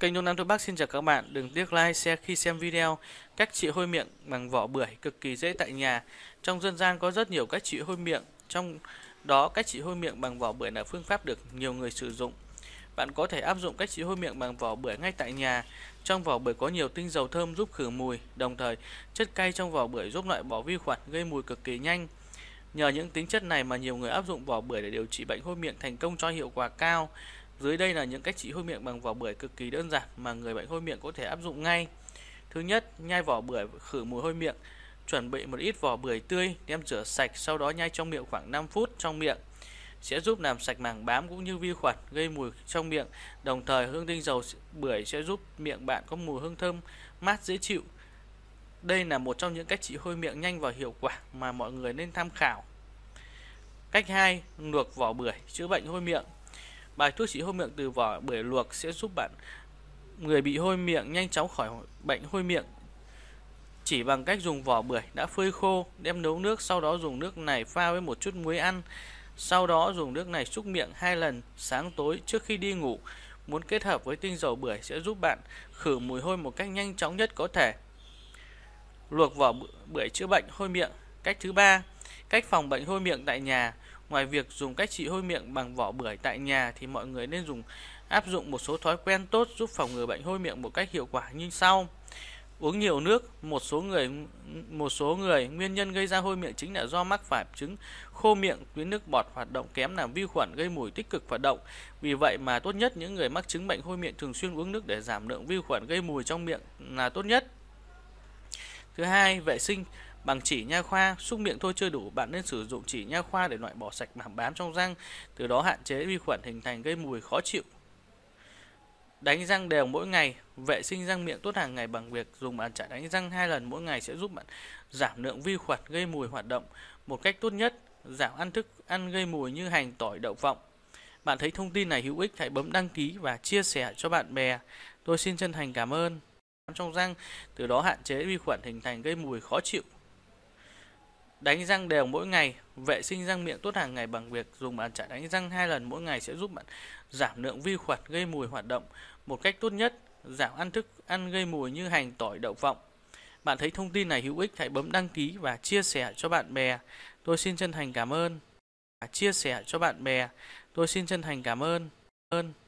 Kênh Đông Nam Tôi Bắc xin chào các bạn. Đừng tiếc like, share khi xem video. Cách trị hôi miệng bằng vỏ bưởi cực kỳ dễ tại nhà. Trong dân gian có rất nhiều cách trị hôi miệng. Trong đó cách trị hôi miệng bằng vỏ bưởi là phương pháp được nhiều người sử dụng. Bạn có thể áp dụng cách trị hôi miệng bằng vỏ bưởi ngay tại nhà. Trong vỏ bưởi có nhiều tinh dầu thơm giúp khử mùi, đồng thời chất cay trong vỏ bưởi giúp loại bỏ vi khuẩn gây mùi cực kỳ nhanh. Nhờ những tính chất này mà nhiều người áp dụng vỏ bưởi để điều trị bệnh hôi miệng thành công cho hiệu quả cao. Dưới đây là những cách trị hôi miệng bằng vỏ bưởi cực kỳ đơn giản mà người bệnh hôi miệng có thể áp dụng ngay. Thứ nhất, nhai vỏ bưởi khử mùi hôi miệng. Chuẩn bị một ít vỏ bưởi tươi, đem rửa sạch, sau đó nhai trong miệng khoảng 5 phút trong miệng. Sẽ giúp làm sạch màng bám cũng như vi khuẩn gây mùi trong miệng. Đồng thời, hương tinh dầu bưởi sẽ giúp miệng bạn có mùi hương thơm, mát dễ chịu. Đây là một trong những cách trị hôi miệng nhanh và hiệu quả mà mọi người nên tham khảo. Cách 2. Luộc vỏ bưởi chữa bệnh hôi miệng Bài thuốc trị hôi miệng từ vỏ bưởi luộc sẽ giúp bạn người bị hôi miệng nhanh chóng khỏi bệnh hôi miệng chỉ bằng cách dùng vỏ bưởi đã phơi khô đem nấu nước sau đó dùng nước này pha với một chút muối ăn sau đó dùng nước này xúc miệng hai lần sáng tối trước khi đi ngủ muốn kết hợp với tinh dầu bưởi sẽ giúp bạn khử mùi hôi một cách nhanh chóng nhất có thể luộc vỏ bưởi chữa bệnh hôi miệng cách thứ ba cách phòng bệnh hôi miệng tại nhà Ngoài việc dùng cách trị hôi miệng bằng vỏ bưởi tại nhà thì mọi người nên dùng áp dụng một số thói quen tốt giúp phòng ngừa bệnh hôi miệng một cách hiệu quả như sau. Uống nhiều nước, một số người một số người nguyên nhân gây ra hôi miệng chính là do mắc phải chứng khô miệng, tuyến nước bọt hoạt động kém làm vi khuẩn gây mùi tích cực hoạt động. Vì vậy mà tốt nhất những người mắc chứng bệnh hôi miệng thường xuyên uống nước để giảm lượng vi khuẩn gây mùi trong miệng là tốt nhất. Thứ hai, vệ sinh Bằng chỉ nha khoa, xúc miệng thôi chưa đủ, bạn nên sử dụng chỉ nha khoa để loại bỏ sạch mảng bám trong răng, từ đó hạn chế vi khuẩn hình thành gây mùi khó chịu. Đánh răng đều mỗi ngày, vệ sinh răng miệng tốt hàng ngày bằng việc dùng bàn chải đánh răng hai lần mỗi ngày sẽ giúp bạn giảm lượng vi khuẩn gây mùi hoạt động. Một cách tốt nhất, giảm ăn thức ăn gây mùi như hành tỏi đậu phộng. Bạn thấy thông tin này hữu ích hãy bấm đăng ký và chia sẻ cho bạn bè. Tôi xin chân thành cảm ơn. Trong răng, từ đó hạn chế vi khuẩn hình thành gây mùi khó chịu. Đánh răng đều mỗi ngày, vệ sinh răng miệng tốt hàng ngày bằng việc dùng bàn chải đánh răng hai lần mỗi ngày sẽ giúp bạn giảm lượng vi khuẩn gây mùi hoạt động một cách tốt nhất, giảm ăn thức ăn gây mùi như hành tỏi đậu phộng. Bạn thấy thông tin này hữu ích hãy bấm đăng ký và chia sẻ cho bạn bè. Tôi xin chân thành cảm ơn. Và chia sẻ cho bạn bè. Tôi xin chân thành cảm ơn. Ơn.